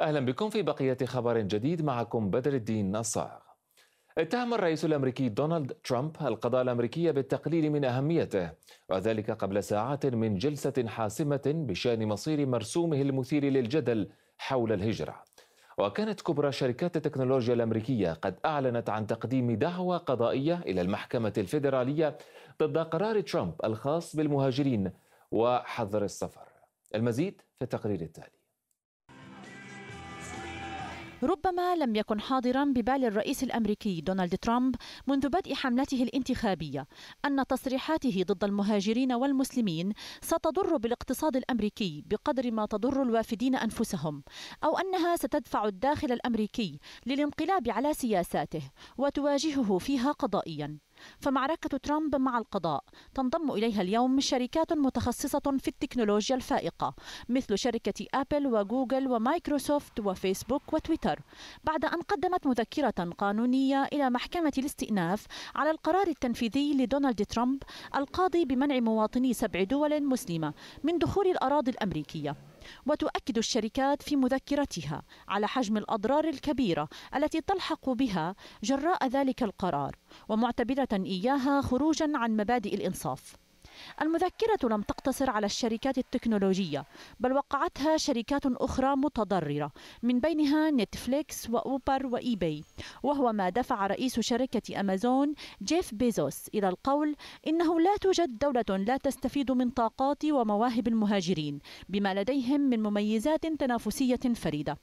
أهلا بكم في بقية خبر جديد معكم بدر الدين نصار اتهم الرئيس الامريكي دونالد ترامب القضاء الامريكي بالتقليل من اهميته وذلك قبل ساعات من جلسه حاسمه بشان مصير مرسومه المثير للجدل حول الهجره وكانت كبرى شركات التكنولوجيا الامريكيه قد اعلنت عن تقديم دعوى قضائيه الى المحكمه الفيدراليه ضد قرار ترامب الخاص بالمهاجرين وحظر السفر المزيد في التقرير التالي ربما لم يكن حاضرا ببال الرئيس الامريكي دونالد ترامب منذ بدء حملته الانتخابيه ان تصريحاته ضد المهاجرين والمسلمين ستضر بالاقتصاد الامريكي بقدر ما تضر الوافدين انفسهم او انها ستدفع الداخل الامريكي للانقلاب على سياساته وتواجهه فيها قضائيا فمعركة ترامب مع القضاء تنضم إليها اليوم شركات متخصصة في التكنولوجيا الفائقة مثل شركة أبل وجوجل ومايكروسوفت وفيسبوك وتويتر بعد أن قدمت مذكرة قانونية إلى محكمة الاستئناف على القرار التنفيذي لدونالد ترامب القاضي بمنع مواطني سبع دول مسلمة من دخول الأراضي الأمريكية وتؤكد الشركات في مذكرتها على حجم الأضرار الكبيرة التي تلحق بها جراء ذلك القرار ومعتبرة إياها خروجا عن مبادئ الإنصاف المذكرة لم تقتصر على الشركات التكنولوجية بل وقعتها شركات أخرى متضررة من بينها نتفليكس وأوبر وإيباي وهو ما دفع رئيس شركة أمازون جيف بيزوس إلى القول إنه لا توجد دولة لا تستفيد من طاقات ومواهب المهاجرين بما لديهم من مميزات تنافسية فريدة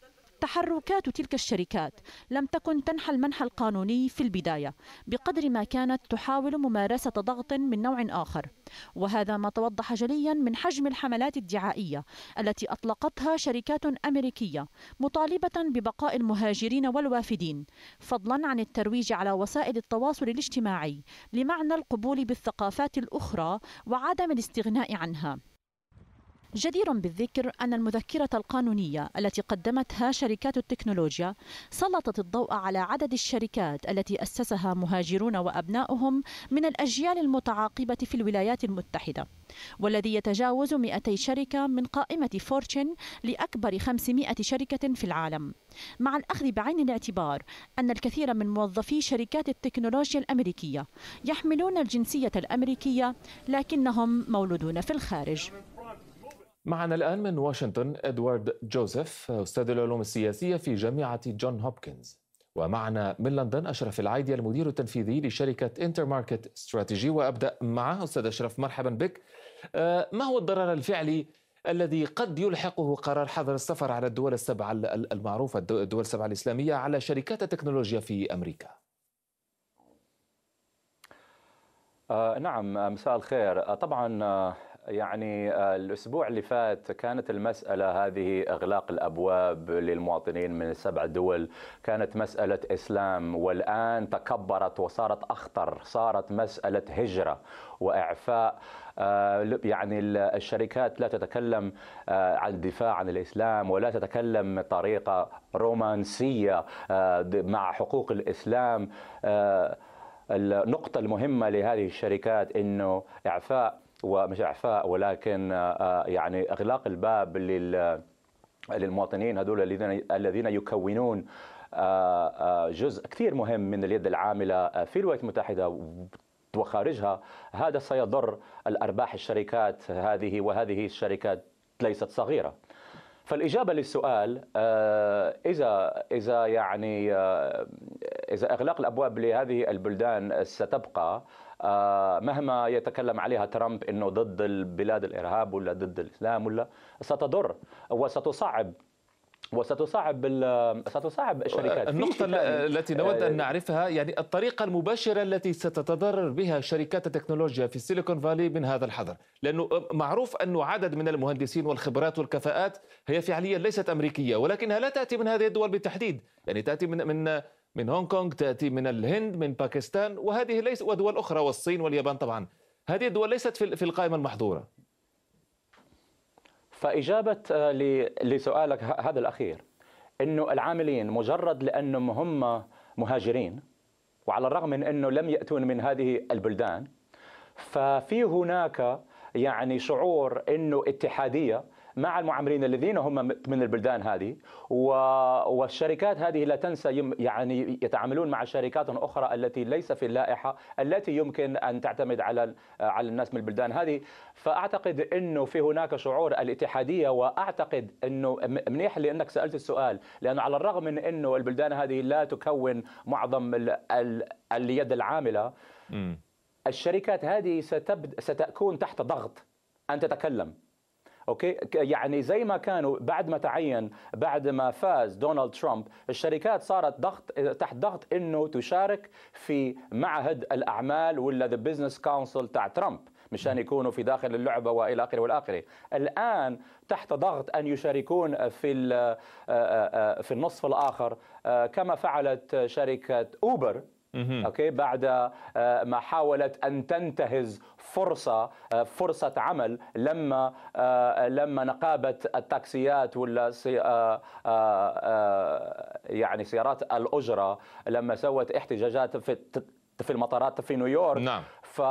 تحركات تلك الشركات لم تكن تنحى المنحى القانوني في البداية بقدر ما كانت تحاول ممارسة ضغط من نوع آخر وهذا ما توضح جليا من حجم الحملات الدعائية التي أطلقتها شركات أمريكية مطالبة ببقاء المهاجرين والوافدين فضلا عن الترويج على وسائل التواصل الاجتماعي لمعنى القبول بالثقافات الأخرى وعدم الاستغناء عنها جدير بالذكر أن المذكرة القانونية التي قدمتها شركات التكنولوجيا سلطت الضوء على عدد الشركات التي أسسها مهاجرون وأبناؤهم من الأجيال المتعاقبة في الولايات المتحدة والذي يتجاوز 200 شركة من قائمة فورتشن لأكبر 500 شركة في العالم مع الأخذ بعين الاعتبار أن الكثير من موظفي شركات التكنولوجيا الأمريكية يحملون الجنسية الأمريكية لكنهم مولودون في الخارج معنا الآن من واشنطن إدوارد جوزيف أستاذ العلوم السياسية في جامعة جون هوبكنز ومعنا من لندن أشرف العيدي المدير التنفيذي لشركة انتر ماركت استراتيجي وأبدأ معه أستاذ أشرف مرحبا بك آه، ما هو الضرر الفعلي الذي قد يلحقه قرار حظر السفر على الدول السبعة المعروفة الدول السبعة الإسلامية على شركات التكنولوجيا في أمريكا آه نعم مساء الخير آه، طبعا آه يعني آه، الأسبوع اللي فات كانت المسألة هذه إغلاق الأبواب للمواطنين من سبع دول كانت مسألة إسلام والآن تكبرت وصارت أخطر صارت مسألة هجرة وإعفاء آه، يعني الشركات لا تتكلم آه، عن الدفاع عن الإسلام ولا تتكلم بطريقة رومانسية مع حقوق الإسلام النقطة المهمة لهذه الشركات أنه إعفاء اعفاء ولكن آه، آه، يعني اغلاق الباب لل للمواطنين هذول الذين الذين يكونون آه، جزء كثير مهم من اليد العامله في الولايات المتحده وخارجها هذا سيضر الارباح الشركات هذه وهذه الشركات ليست صغيره فالاجابه للسؤال اذا اذا يعني اذا اغلاق الابواب لهذه البلدان ستبقى آه، مهما يتكلم عليها ترامب انه ضد البلاد الارهاب ولا ضد الاسلام ولا ستضر وستصعب وستصعب ستصعب الشركات النقطة التي نود أن آه، نعرفها يعني الطريقة المباشرة التي ستتضرر بها شركات التكنولوجيا في السيليكون فالي من هذا الحظر لأنه معروف أن عدد من المهندسين والخبرات والكفاءات هي فعليا ليست أمريكية ولكنها لا تأتي من هذه الدول بالتحديد يعني تأتي من من من هونغ كونغ تأتي من الهند من باكستان وهذه ليس ودول أخرى والصين واليابان طبعا هذه الدول ليست في القائمة المحظورة فإجابة آه، لسؤالك هذا الأخير أنه العاملين مجرد لأنهم هم مهاجرين وعلى الرغم من أنه لم يأتون من هذه البلدان ففي هناك يعني شعور أنه اتحادية مع المعمرين الذين هم من البلدان هذه والشركات هذه لا تنسى يعني يتعاملون مع شركات اخرى التي ليس في اللائحه التي يمكن ان تعتمد على على الناس من البلدان هذه فاعتقد انه في هناك شعور الاتحاديه واعتقد انه منيح لانك سالت السؤال لانه على الرغم من انه البلدان هذه لا تكون معظم اليد العامله الشركات هذه ستكون تحت ضغط ان تتكلم اوكي يعني زي ما كانوا بعد ما تعين بعد ما فاز دونالد ترامب الشركات صارت ضغط تحت ضغط انه تشارك في معهد الاعمال ولا ذا بزنس كونسل تاع ترامب مشان يكونوا في داخل اللعبه والى اخره والى اخره الان تحت ضغط ان يشاركون في آه، آه، آه، في النصف الاخر كما فعلت شركه اوبر اوكي بعد آه، ما حاولت ان تنتهز فرصه آه، فرصه عمل لما آه، لما نقابه التاكسيات ولا يعني سيارات الاجره لما سوت احتجاجات في في المطارات في نيويورك نعم ف...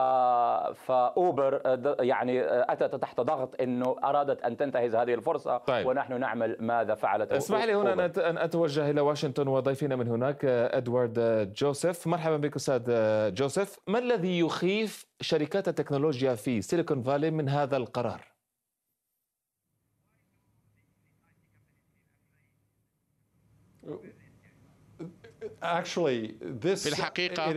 فاوبر آه، يعني آه، اتت تحت ضغط انه ارادت ان تنتهز هذه الفرصه طيب. ونحن نعمل ماذا فعلت اسمح لي هنا أوبر. ان اتوجه الى واشنطن وضيفنا من هناك آه، ادوارد جوزيف مرحبا بك استاذ جوزيف ما الذي يخيف شركات التكنولوجيا في سيليكون فالي من هذا القرار في الحقيقة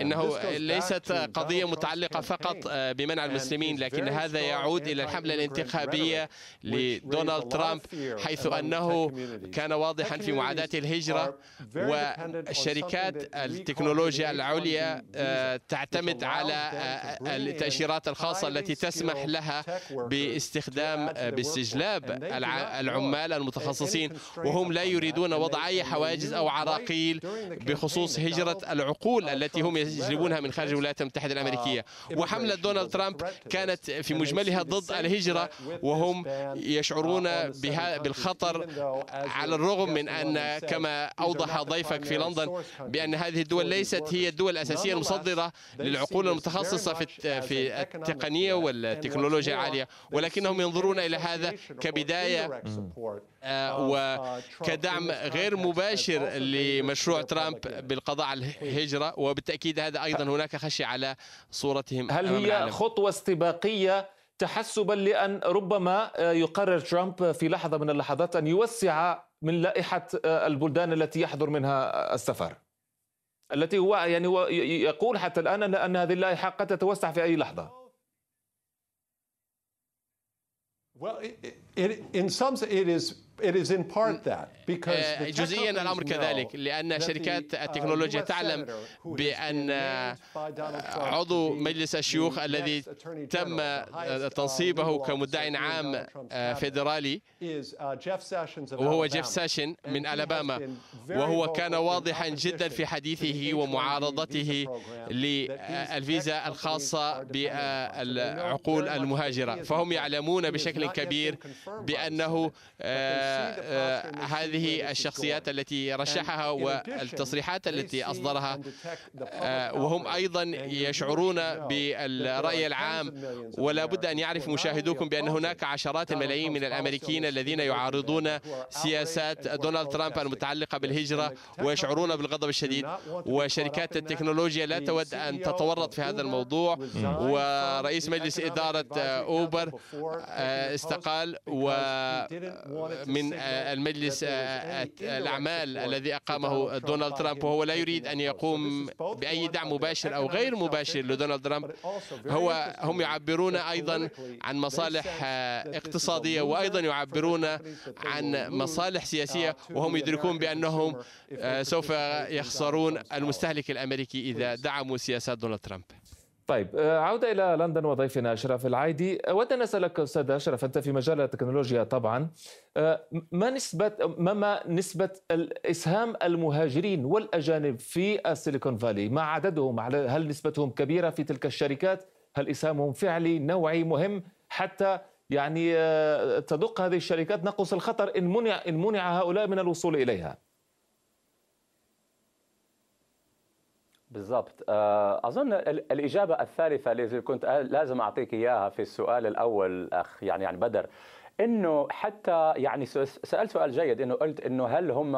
إنه ليست قضية متعلقة فقط آه، بمنع المسلمين لكن هذا يعود إلى الحملة الانتخابية لدونالد ترامب حيث أنه كان واضحا في معاداة الهجرة والشركات التكنولوجيا العليا آه، تعتمد على آه، التأشيرات الخاصة التي تسمح لها باستخدام باستجلاب العمال المتخصصين وهم لا يريدون وضع أي حواجز أو عرائق قيل بخصوص هجرة العقول التي هم يجلبونها من خارج الولايات المتحدة uh, الأمريكية وحملة دونالد ترامب كانت في مجملها ضد الهجرة وهم uh, يشعرون بالخطر على الرغم من أن كما أوضح ضيفك في لندن بأن هذه الدول ليست هي الدول الأساسية المصدرة للعقول المتخصصة في التقنية والتكنولوجيا العالية ولكنهم ينظرون إلى هذا كبداية آه، آه، وكدعم آه، غير مباشر لمشروع ترامب بالقضاء على الهجرة وبالتأكيد هذا أيضا هناك خشية على صورتهم هل هي خطوة استباقية تحسبا لأن ربما يقرر ترامب في لحظة من اللحظات أن يوسع من لائحة البلدان التي يحضر منها السفر التي هو يعني هو يقول حتى الآن أن هذه اللائحة قد تتوسع في أي لحظة It, in some, it is mm, uh, جزئيا الامر كذلك لان شركات uh, التكنولوجيا تعلم بان عضو مجلس الشيوخ الذي تم uh, تنصيبه كمدعي عام فيدرالي وهو جيف ساشن من الاباما وهو كان واضحا جدا في حديثه ومعارضته للفيزا الخاصه بالعقول المهاجره فهم يعلمون بشكل كبير بأنه آه، آه، هذه الشخصيات التي رشحها والتصريحات التي أصدرها آه، وهم أيضا يشعرون بالرأي العام ولا بد أن يعرف مشاهدوكم بأن هناك عشرات الملايين من الأمريكيين الذين يعارضون سياسات دونالد ترامب المتعلقة بالهجرة ويشعرون بالغضب الشديد وشركات التكنولوجيا لا تود أن e تتورط في هذا الموضوع ورئيس مجلس إدارة أوبر استقال ومن آه، المجلس آه، آه، الأعمال الذي أقامه دونالد ترامب وهو لا يريد أن يقوم بأي دعم مباشر أو غير مباشر لدونالد ترامب هو هم يعبرون أيضا عن مصالح اقتصادية وأيضا يعبرون عن مصالح uh, سياسية وهم يدركون بأنهم سوف يخسرون المستهلك الأمريكي إذا دعموا سياسات دونالد ترامب طيب آه، عودة إلى لندن وضيفنا أشرف العايدي أود آه، أن أسألك أستاذ أشرف أنت في مجال التكنولوجيا طبعا آه، ما نسبة ما نسبة إسهام المهاجرين والأجانب في السيليكون فالي ما عددهم هل نسبتهم كبيرة في تلك الشركات هل إسهامهم فعلي نوعي مهم حتى يعني تدق هذه الشركات نقص الخطر إن منع إن منع هؤلاء من الوصول إليها بالضبط آه، اظن الاجابه الثالثه اللي كنت آه، لازم اعطيك اياها في السؤال الاول اخ يعني يعني بدر انه حتى يعني سالت سؤال جيد انه قلت انه هل هم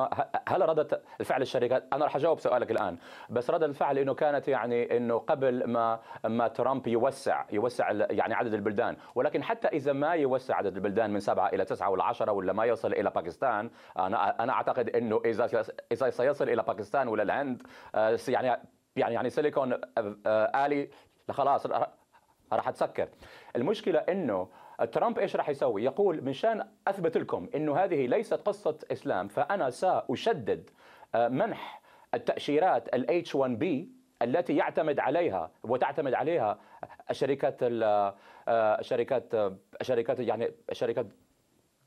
هل رده الفعل الشركات انا راح اجاوب سؤالك الان بس رده الفعل انه كانت يعني انه قبل ما ما ترامب يوسع يوسع يعني عدد البلدان ولكن حتى اذا ما يوسع عدد البلدان من سبعه الى تسعه ولا عشره ولا ما يصل الى باكستان انا انا اعتقد انه اذا اذا سيصل الى باكستان ولا الهند آه، يعني يعني يعني سيليكون آه، الي خلاص راح تسكر المشكله انه ترامب ايش راح يسوي؟ يقول من شان اثبت لكم انه هذه ليست قصه اسلام فانا ساشدد آه، منح التاشيرات الاتش h 1 b التي يعتمد عليها وتعتمد عليها الشركات الشركات آه، الشركات يعني شركات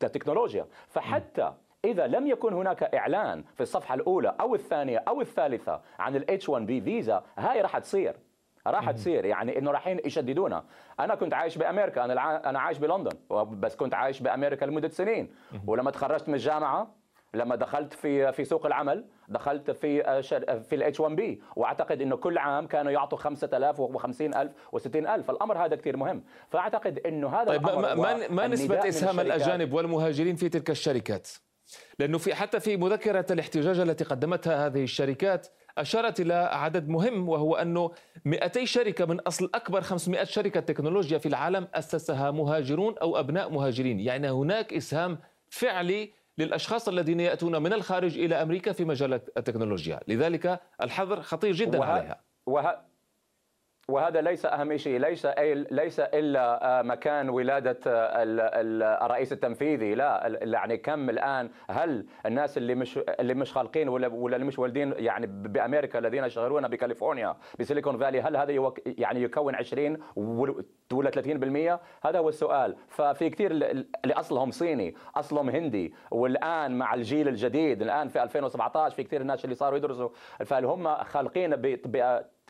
التكنولوجيا فحتى م. إذا لم يكن هناك إعلان في الصفحة الأولى أو الثانية أو الثالثة عن ال H1B فيزا هاي راح تصير راح تصير يعني انه رايحين يشددونا انا كنت عايش بامريكا انا انا عايش بلندن بس كنت عايش بامريكا لمده سنين ولما تخرجت من الجامعه لما دخلت في في سوق العمل دخلت في آه، آه، في الاتش 1 بي واعتقد انه كل عام كانوا يعطوا 5000 و50000 و60000 الامر هذا كثير مهم فاعتقد انه هذا طيب الأمر ما, ما نسبه اسهام الاجانب والمهاجرين في تلك الشركات لانه في حتى في مذكره الاحتجاج التي قدمتها هذه الشركات اشارت الى عدد مهم وهو انه 200 شركه من اصل اكبر 500 شركه تكنولوجيا في العالم اسسها مهاجرون او ابناء مهاجرين، يعني هناك اسهام فعلي للاشخاص الذين ياتون من الخارج الى امريكا في مجال التكنولوجيا، لذلك الحظر خطير جدا وه... عليها. وه... وهذا ليس اهم شيء ليس ليس الا آه، مكان ولاده آه، آه، الرئيس التنفيذي لا يعني كم الان هل الناس اللي مش اللي مش خالقين ولا اللي مش والدين يعني بامريكا الذين يشتغلون بكاليفورنيا بسيليكون فالي هل هذا يعني يكون 20 ولا 30% هذا هو السؤال ففي كثير اللي اصلهم صيني اصلهم هندي والان مع الجيل الجديد الان في 2017 في كثير الناس اللي صاروا يدرسوا فهل هم خالقين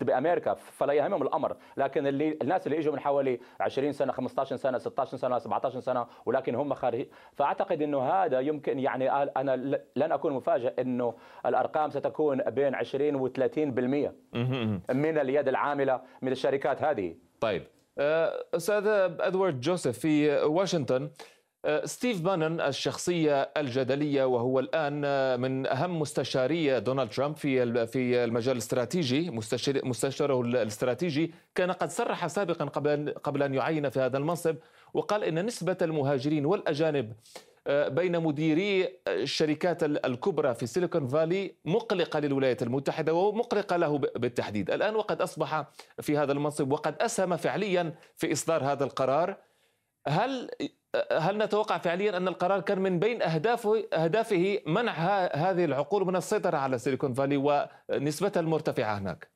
بامريكا فلا يهمهم الامر لكن اللي الناس اللي اجوا من حوالي 20 سنه 15 سنه 16 سنه 17 سنه ولكن هم خارجين فاعتقد انه هذا يمكن يعني انا لن اكون مفاجئ انه الارقام ستكون بين 20 و30% من اليد العامله من الشركات هذه طيب أه، استاذ ادوارد جوزيف في واشنطن آه، ستيف بانن الشخصية الجدلية وهو الآن آه، من أهم مستشاري دونالد ترامب في في المجال الاستراتيجي مستشار مستشاره الاستراتيجي كان قد صرح سابقا قبل قبل أن يعين في هذا المنصب وقال إن نسبة المهاجرين والأجانب آه، بين مديري الشركات الكبرى في سيليكون فالي مقلقة للولايات المتحدة ومقلقة له بالتحديد الآن وقد أصبح في هذا المنصب وقد أسهم فعليا في إصدار هذا القرار هل هل نتوقع فعليا ان القرار كان من بين اهدافه اهدافه منع هذه العقول من السيطره على سيليكون فالي ونسبتها المرتفعه هناك؟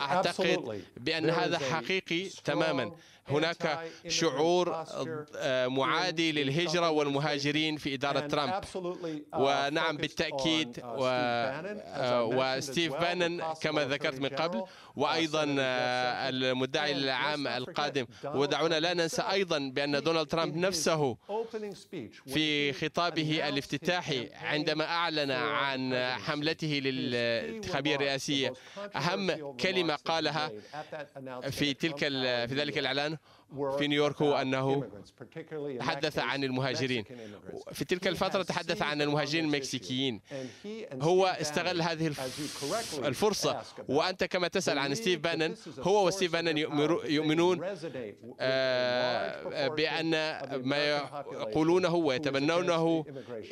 اعتقد بان هذا حقيقي تماما هناك شعور آه، معادي للهجرة والمهاجرين في إدارة ترامب uh, ونعم بالتأكيد uh, وستيف بانن آه، كما ذكرت من قبل وأيضا المدعي العام القادم ودعونا لا ننسى أيضا بأن دونالد ترامب نفسه في خطابه الافتتاحي عندما أعلن عن حملته للانتخابية الرئاسية أهم كلمة قالها في تلك في ذلك الإعلان في نيويورك هو أنه تحدث عن المهاجرين في تلك الفترة تحدث عن المهاجرين المكسيكيين هو استغل هذه الفرصة وأنت كما تسأل عن ستيف بانن هو وستيف بانن يؤمنون آه، بأن ما يقولونه ويتبنونه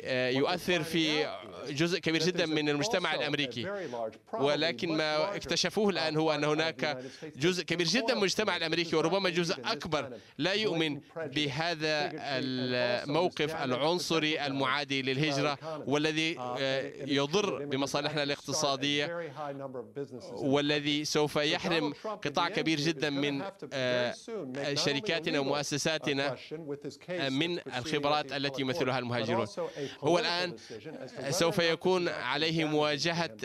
آه، يؤثر في جزء كبير جدا من المجتمع الأمريكي ولكن ما اكتشفوه الآن هو أن هناك جزء كبير جدا من المجتمع الأمريكي وربما جزء أكبر الأكبر لا يؤمن بهذا الموقف العنصري المعادي للهجرة والذي uh, آه، يضر بمصالحنا الاقتصادية والذي سوف يحرم قطاع كبير جدا من آه، شركاتنا ومؤسساتنا آه، من الخبرات التي يمثلها المهاجرون هو الآن سوف يكون عليه مواجهة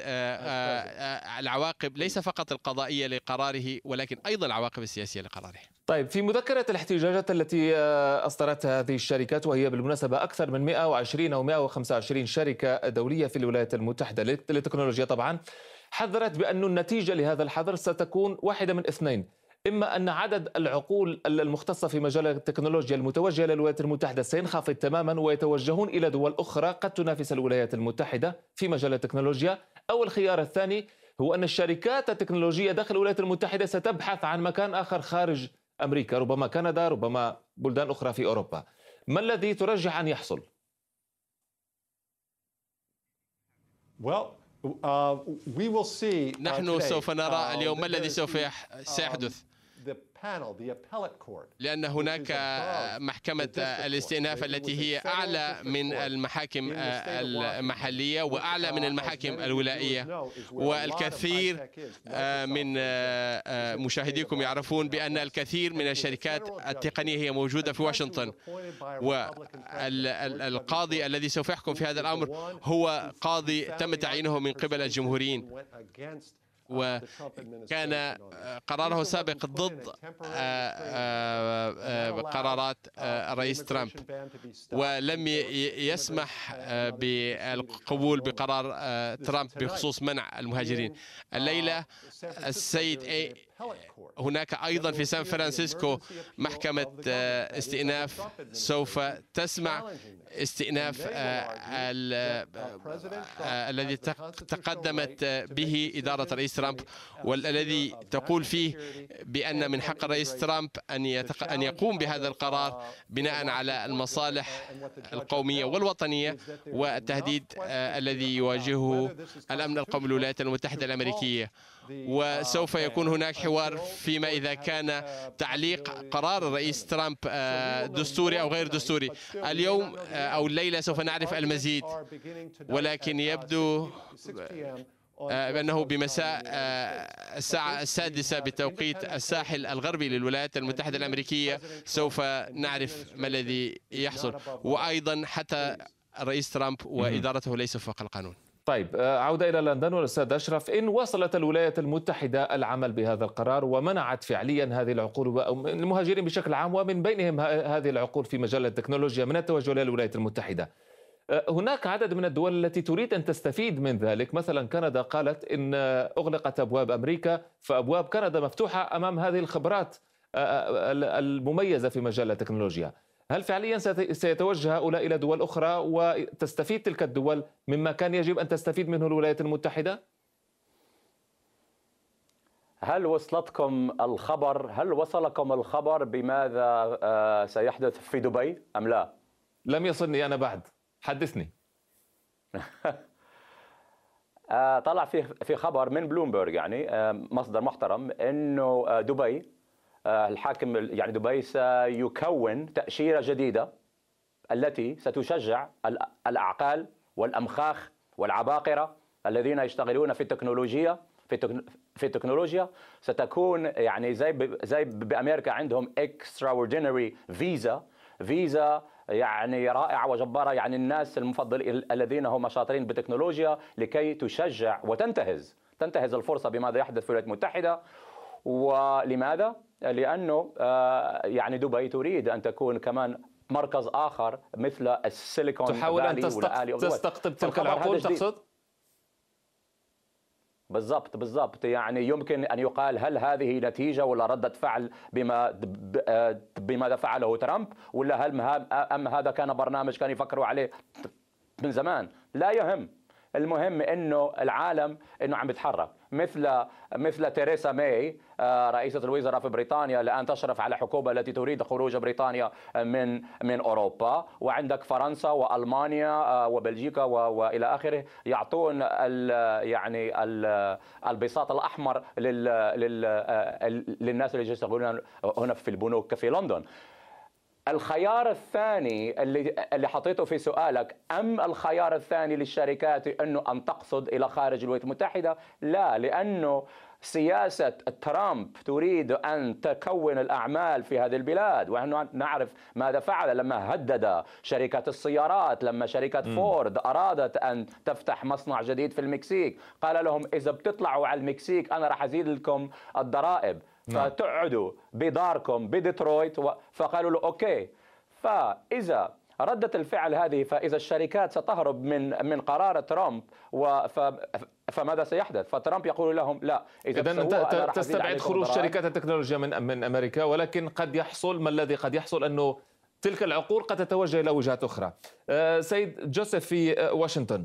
العواقب ليس فقط القضائية لقراره ولكن أيضا العواقب السياسية لقراره طيب في مذكرة الاحتجاجات التي آه، أصدرتها هذه الشركات وهي بالمناسبة أكثر من 120 أو 125 شركة دولية في الولايات المتحدة للتكنولوجيا طبعا حذرت بأن النتيجة لهذا الحظر ستكون واحدة من اثنين إما أن عدد العقول المختصة في مجال التكنولوجيا المتوجهة للولايات المتحدة سينخفض تماما ويتوجهون إلى دول أخرى قد تنافس الولايات المتحدة في مجال التكنولوجيا أو الخيار الثاني هو أن الشركات التكنولوجية داخل الولايات المتحدة ستبحث عن مكان آخر خارج امريكا ربما كندا ربما بلدان اخرى في اوروبا ما الذي ترجح ان يحصل well uh, uh, نحن سوف نرى uh, اليوم ما الذي سوف سيحدث um, لأن هناك محكمة الاستئناف التي هي أعلى من المحاكم المحلية وأعلى من المحاكم الولائية والكثير آه، من آه، مشاهديكم يعرفون بأن الكثير من الشركات التقنية هي موجودة في واشنطن والقاضي الذي سوف يحكم في هذا الأمر هو قاضي تم تعيينه من قبل الجمهوريين وكان آه، قراره سابق ضد آه، آه، قرارات الرئيس ترامب ولم يسمح بالقبول بقرار ترامب بخصوص منع المهاجرين الليلة السيد هناك أيضا في سان فرانسيسكو محكمة آه، استئناف سوف تسمع استئناف آه، آه، الذي تقدمت به إدارة الرئيس ترامب والذي تقول فيه بأن من حق الرئيس ترامب أن أن يقوم بهذا القرار بناء على المصالح القومية والوطنية والتهديد الذي يواجهه الأمن القومي للولايات المتحدة الأمريكية وسوف آه، يكون هناك آه، حوار آه، فيما إذا كان تعليق قرار الرئيس ترامب دستوري أو غير دستوري اليوم أو الليلة سوف نعرف المزيد ولكن uh, يبدو بأنه بمساء الساعة السادسة بتوقيت الساحل الغربي للولايات المتحدة الأمريكية سوف نعرف ما الذي يحصل وأيضا حتى الرئيس ترامب وإدارته ليسوا فوق القانون طيب آه، عودة إلى لندن والأستاذ أشرف إن وصلت الولايات المتحدة العمل بهذا القرار ومنعت فعليا هذه العقول المهاجرين بشكل عام ومن بينهم هذه العقول في مجال التكنولوجيا من التوجه إلى الولايات المتحدة آه، هناك عدد من الدول التي تريد أن تستفيد من ذلك مثلا كندا قالت إن آه، أغلقت أبواب أمريكا فأبواب كندا مفتوحة أمام هذه الخبرات المميزة في مجال التكنولوجيا هل فعليا سيتوجه هؤلاء إلى دول أخرى وتستفيد تلك الدول مما كان يجب أن تستفيد منه الولايات المتحدة؟ هل وصلتكم الخبر هل وصلكم الخبر بماذا آه، سيحدث في دبي أم لا؟ لم يصلني أنا بعد حدثني آه، طلع في في خبر من بلومبرج يعني آه، مصدر محترم انه دبي آه، الحاكم يعني دبي سيكون تأشيرة جديدة التي ستشجع الأعقال والأمخاخ والعباقرة الذين يشتغلون في التكنولوجيا في في التكنولوجيا ستكون يعني زي زي بامريكا عندهم extraordinary فيزا فيزا يعني رائعه وجباره يعني الناس المفضل الذين هم شاطرين بالتكنولوجيا لكي تشجع وتنتهز تنتهز الفرصه بماذا يحدث في الولايات المتحده ولماذا؟ لانه آه، يعني دبي تريد ان تكون كمان مركز اخر مثل السيليكون تحاول ان تستقطب, تستقطب تلك العقول تقصد؟ بالضبط بالضبط يعني يمكن ان يقال هل هذه نتيجه ولا رده فعل بما آه، بماذا فعله ترامب ولا هل ام هذا كان برنامج كان يفكروا عليه من زمان لا يهم المهم انه العالم انه عم يتحرك مثل مثل تيريسا ماي آه، رئيسة الوزراء في بريطانيا الآن تشرف على حكومة التي تريد خروج بريطانيا من من أوروبا وعندك فرنسا وألمانيا آه، وبلجيكا وإلى آخره يعطون الـ يعني الـ البساط الأحمر لل لل آه، للناس اللي يشتغلون هنا في البنوك في لندن الخيار الثاني اللي اللي حطيته في سؤالك ام الخيار الثاني للشركات انه ان تقصد الى خارج الولايات المتحده لا لانه سياسة ترامب تريد أن تكون الأعمال في هذه البلاد ونحن نعرف ماذا فعل لما هدد شركة السيارات لما شركة م. فورد أرادت أن تفتح مصنع جديد في المكسيك قال لهم إذا بتطلعوا على المكسيك أنا راح أزيد لكم الضرائب نعم. فتقعدوا بداركم بديترويت فقالوا له اوكي فاذا ردة الفعل هذه فإذا الشركات ستهرب من من قرار ترامب وف فماذا سيحدث؟ فترامب يقول لهم لا اذا اذا تستبعد خروج شركات التكنولوجيا من من امريكا ولكن قد يحصل ما الذي قد يحصل انه تلك العقول قد تتوجه الى وجهات اخرى. آه، سيد جوزيف في آه، واشنطن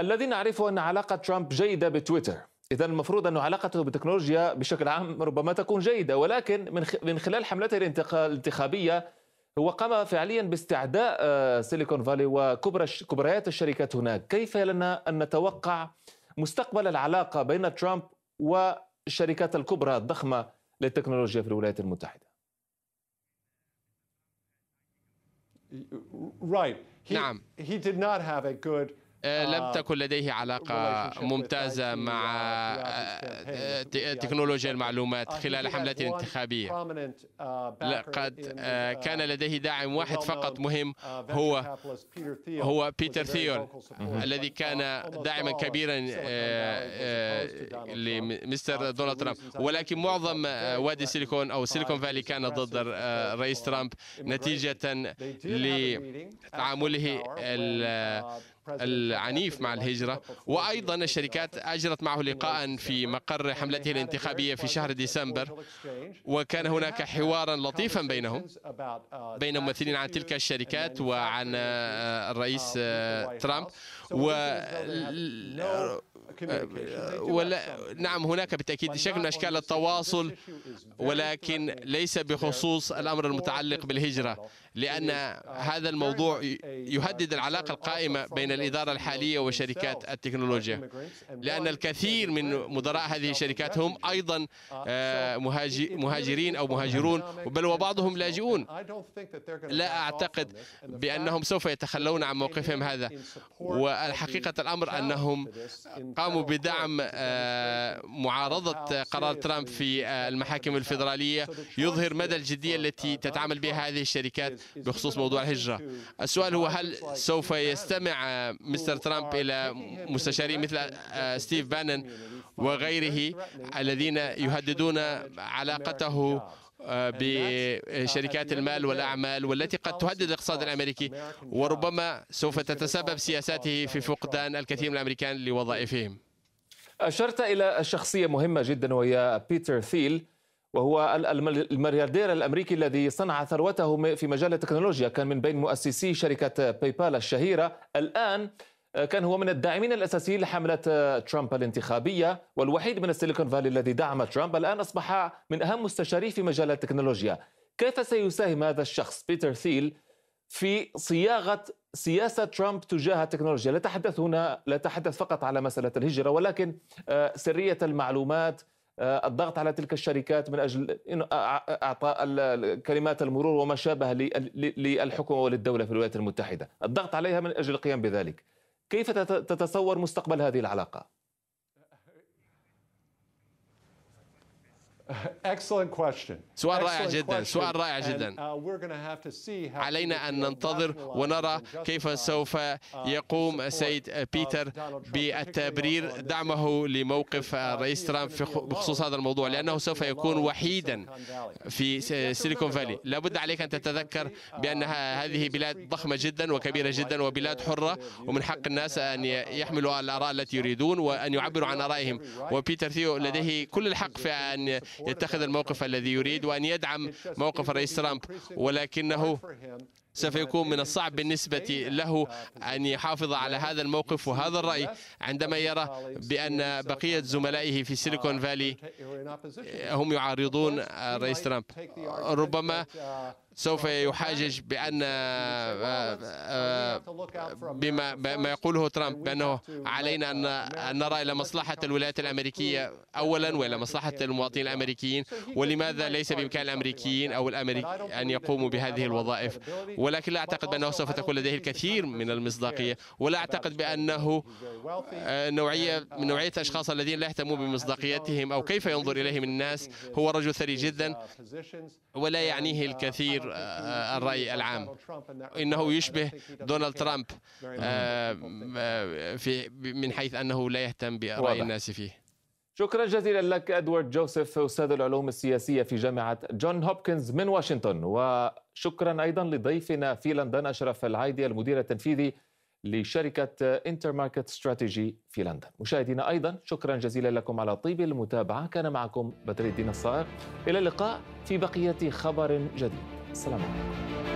الذي نعرفه ان علاقه ترامب جيده بتويتر إذا المفروض أن علاقته بالتكنولوجيا بشكل عام ربما تكون جيدة ولكن من من خلال حملته الانتخابية هو قام فعليا باستعداء آه، سيليكون فالي وكبرى كبريات الشركات هناك، كيف لنا أن نتوقع مستقبل العلاقة بين ترامب والشركات الكبرى الضخمة للتكنولوجيا في الولايات المتحدة؟ right. He, نعم. he did not have a good آه، لم آه، تكن لديه علاقة ممتازة مع آه، تكنولوجيا المعلومات uh, خلال حملته الانتخابية uh, لقد uh, كان لديه داعم واحد فقط مهم هو هو بيتر ثيون الذي كان داعما كبيرا لمستر دونالد ترامب ولكن معظم وادي سيليكون او سيليكون فالي كان ضد الرئيس ترامب نتيجة لتعامله العنيف مع الهجرة وأيضا الشركات أجرت معه لقاء في مقر حملته الانتخابية في شهر ديسمبر وكان هناك حوارا لطيفا بينهم بين ممثلين عن تلك الشركات وعن الرئيس آه، ترامب و آه، آه، ولا نعم هناك بالتأكيد شكل من أشكال التواصل ولكن ليس بخصوص الأمر المتعلق بالهجرة لأن هذا uh, الموضوع uh, يهدد العلاقة القائمة بين الإدارة الحالية وشركات التكنولوجيا لأن الكثير من مدراء هذه الشركات هم أيضا مهاجرين أو مهاجرون بل وبعضهم لاجئون لا أعتقد بأنهم سوف يتخلون عن موقفهم هذا والحقيقة الأمر أنهم قاموا بدعم معارضة قرار ترامب في المحاكم الفيدرالية يظهر مدى الجدية التي تتعامل بها هذه الشركات بخصوص موضوع الهجرة السؤال هو هل سوف يستمع مستر ترامب إلى مستشارين مثل آه، ستيف بانن وغيره الذين يهددون علاقته آه، بشركات المال والأعمال والتي قد تهدد الاقتصاد الأمريكي وربما سوف تتسبب سياساته في فقدان الكثير من الأمريكان لوظائفهم أشرت إلى شخصية مهمة جدا وهي بيتر ثيل وهو الملياردير الامريكي الذي صنع ثروته في مجال التكنولوجيا كان من بين مؤسسي شركه باي بال الشهيره الان آه، كان هو من الداعمين الاساسيين لحمله آه، ترامب الانتخابيه والوحيد من السيليكون فالي الذي دعم ترامب الان اصبح من اهم مستشاريه في مجال التكنولوجيا كيف سيساهم هذا الشخص بيتر ثيل في صياغه سياسه ترامب تجاه التكنولوجيا لا اتحدث هنا لا اتحدث فقط على مساله الهجره ولكن آه، سريه المعلومات آه، الضغط على تلك الشركات من اجل اعطاء كلمات المرور وما شابه للحكومه وللدوله في الولايات المتحده، الضغط عليها من اجل القيام بذلك. كيف تتصور مستقبل هذه العلاقه؟ Excellent question. سؤال رائع جدا سؤال رائع جدا uh, علينا أن ننتظر ونرى uh, كيف سوف يقوم السيد بيتر uh, بالتبرير دعمه لموقف الرئيس ترامب بخصوص هذا الموضوع لأنه سوف يكون وحيدا في سيليكون فالي لابد عليك أن تتذكر بأن هذه بلاد ضخمة جدا وكبيرة جدا وبلاد حرة ومن حق الناس أن يحملوا الآراء التي يريدون وأن يعبروا عن آرائهم وبيتر ثيو لديه كل الحق في أن يتخذ الموقف الذي يريد وأن يدعم موقف الرئيس ترامب ولكنه سوف يكون من الصعب بالنسبة له أن يحافظ على هذا الموقف وهذا الرأي عندما يرى بأن بقية زملائه في سيليكون فالي هم يعارضون الرئيس ترامب ربما سوف يحاجج بان آه، آه، بما ما يقوله ترامب بانه علينا ان نرى الى مصلحه الولايات الامريكيه اولا والى مصلحه المواطنين الامريكيين ولماذا ليس بامكان الامريكيين او الامريك ان يقوموا بهذه الوظائف ولكن لا أعتقد بأنه سوف تكون لديه الكثير من المصداقية ولا أعتقد بأنه آه، نوعية من نوعية الأشخاص الذين لا يهتمون بمصداقيتهم أو كيف ينظر إليهم الناس هو رجل ثري جدا ولا يعنيه الكثير آه، آه، الرأي العام إنه يشبه دونالد ترامب في من حيث أنه لا يهتم برأي الناس فيه شكرا جزيلا لك ادوارد جوزيف استاذ العلوم السياسيه في جامعه جون هوبكنز من واشنطن وشكرا ايضا لضيفنا في لندن اشرف العايدي المدير التنفيذي لشركه انتر ماركت استراتيجي في لندن. مشاهدينا ايضا شكرا جزيلا لكم على طيب المتابعه كان معكم بدر الدين الصائغ الى اللقاء في بقيه خبر جديد. السلام عليكم.